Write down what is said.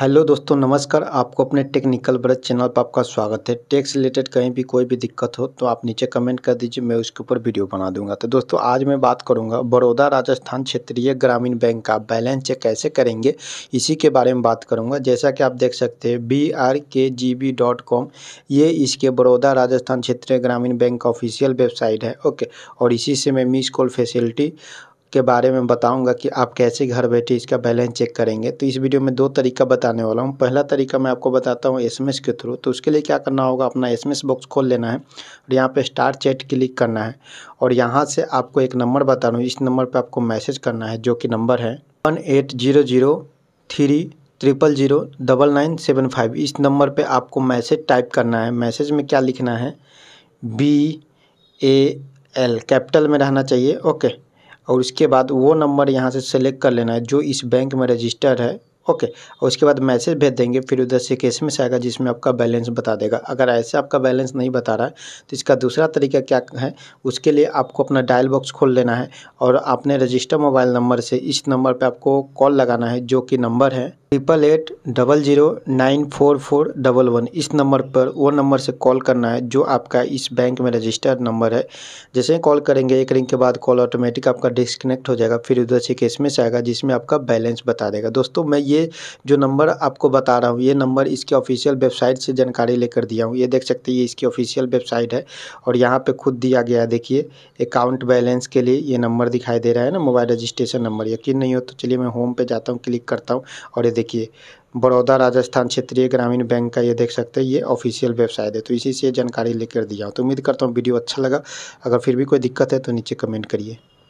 hello दोस्तों नमस्कार आपको अपने टेक्निकल ब्रज चैनल पर आपका स्वागत है टेक्स रिलेटेड कहीं भी कोई भी दिक्कत हो तो आप नीचे कमेंट कर दीजिए मैं उसके ऊपर वीडियो बना दूंगा तो दोस्तों आज मैं बात करूंगा बड़ौदा राजस्थान क्षेत्रीय ग्रामीण बैंक का बैलेंस चेक कैसे करेंगे इसी के बारे में बात करूँगा जैसा कि आप देख सकते हैं बी आर के जी बी डॉट कॉम ये इसके बड़ौदा राजस्थान क्षेत्रीय ग्रामीण बैंक का ऑफिशियल वेबसाइट है ओके और इसी से मैं मिस कॉल फैसिलिटी के बारे में बताऊंगा कि आप कैसे घर बैठे इसका बैलेंस चेक करेंगे तो इस वीडियो में दो तरीका बताने वाला हूं पहला तरीका मैं आपको बताता हूं एसएमएस के थ्रू तो उसके लिए क्या करना होगा अपना एसएमएस बॉक्स खोल लेना है और यहाँ पे स्टार चैट क्लिक करना है और यहाँ से आपको एक नंबर बता रहा हूँ इस नंबर पर आपको मैसेज करना है जो कि नंबर है one eight zero zero three triple zero double nine seven five इस नंबर पे आपको मैसेज टाइप करना है मैसेज में क्या लिखना है बी ए एल कैपिटल में रहना चाहिए ओके और उसके बाद वो नंबर यहाँ से सेलेक्ट कर लेना है जो इस बैंक में रजिस्टर है ओके और उसके बाद मैसेज भेज देंगे फिर उधर से एक से आएगा जिसमें आपका बैलेंस बता देगा अगर ऐसे आपका बैलेंस नहीं बता रहा है तो इसका दूसरा तरीका क्या है उसके लिए आपको अपना डायल बॉक्स खोल लेना है और आपने रजिस्टर मोबाइल नंबर से इस नंबर पर आपको कॉल लगाना है जो कि नंबर है triple eight double zero nine four four double one इस नंबर पर वो नंबर से कॉल करना है जो आपका इस बैंक में रजिस्टर्ड नंबर है जैसे ही कॉल करेंगे एक रिंग के बाद कॉल ऑटोमेटिक आपका डिस्कनेक्ट हो जाएगा फिर उधर से केस में से आएगा जिसमें आपका बैलेंस बता देगा दोस्तों मैं ये जो नंबर आपको बता रहा हूँ ये नंबर इसकी ऑफिशियल वेबसाइट से जानकारी लेकर दिया हूँ ये देख सकते हैं ये इसकी ऑफिशियल वेबसाइट है और यहाँ पर खुद दिया गया है देखिए अकाउंट बैलेंस के लिए ये नंबर दिखाई दे रहा है ना मोबाइल रजिस्ट्रेशन नंबर यकीन नहीं हो तो चलिए मैं होम पर जाता हूँ क्लिक करता हूँ और ये देखिए बड़ौदा राजस्थान क्षेत्रीय ग्रामीण बैंक का ये देख सकते हैं ये ऑफिशियल वेबसाइट है तो इसी से जानकारी लेकर दिया तो उम्मीद करता हूँ वीडियो अच्छा लगा अगर फिर भी कोई दिक्कत है तो नीचे कमेंट करिए